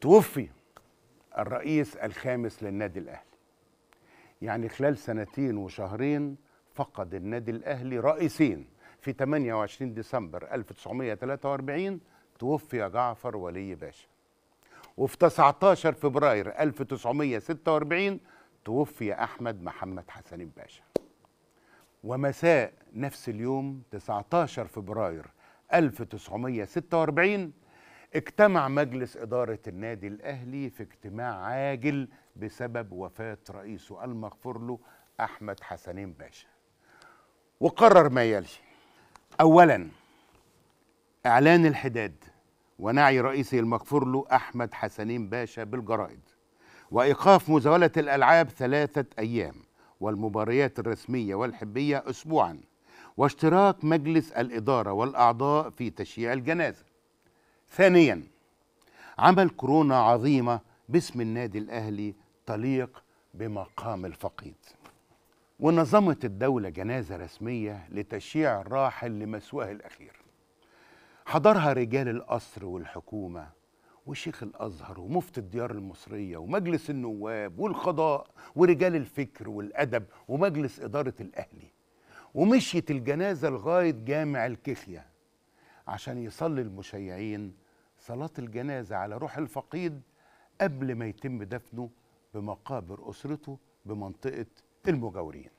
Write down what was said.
توفي الرئيس الخامس للنادي الأهلي يعني خلال سنتين وشهرين فقد النادي الأهلي رئيسين في 28 ديسمبر 1943 توفي جعفر ولي باشا وفي 19 فبراير 1946 توفي أحمد محمد حسن باشا ومساء نفس اليوم 19 فبراير 1946 اجتمع مجلس إدارة النادي الأهلي في اجتماع عاجل بسبب وفاة رئيسه المغفور له أحمد حسنين باشا وقرر ما يلي أولا إعلان الحداد ونعي رئيسه المغفور له أحمد حسنين باشا بالجرائد وإيقاف مزاولة الألعاب ثلاثة أيام والمباريات الرسمية والحبية أسبوعا واشتراك مجلس الإدارة والأعضاء في تشييع الجنازة ثانيا عمل كورونا عظيمة باسم النادي الأهلي تليق بمقام الفقيد ونظمت الدولة جنازة رسمية لتشييع الراحل لمسواه الأخير حضرها رجال القصر والحكومة وشيخ الأزهر ومفتي الديار المصرية ومجلس النواب والقضاء ورجال الفكر والأدب ومجلس إدارة الأهلي ومشيت الجنازة لغاية جامع الكخية عشان يصلي المشيعين صلاة الجنازة على روح الفقيد قبل ما يتم دفنه بمقابر أسرته بمنطقة المجاورين